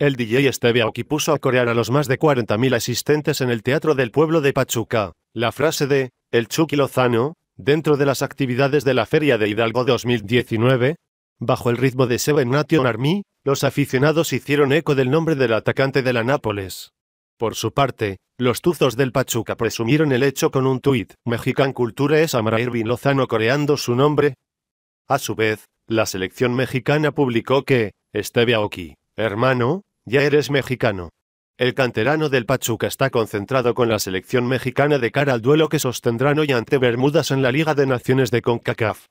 El DJ Stevie Aoki puso a corear a los más de 40.000 asistentes en el Teatro del Pueblo de Pachuca. La frase de El Chucky Lozano, dentro de las actividades de la Feria de Hidalgo 2019, bajo el ritmo de Seven Nation Army, los aficionados hicieron eco del nombre del atacante de la Nápoles. Por su parte, los tuzos del Pachuca presumieron el hecho con un tuit. Mexican Cultura es Amara Irving Lozano coreando su nombre. A su vez, la selección mexicana publicó que, Esteve Aoki, hermano, ya eres mexicano. El canterano del Pachuca está concentrado con la selección mexicana de cara al duelo que sostendrán hoy ante Bermudas en la Liga de Naciones de CONCACAF.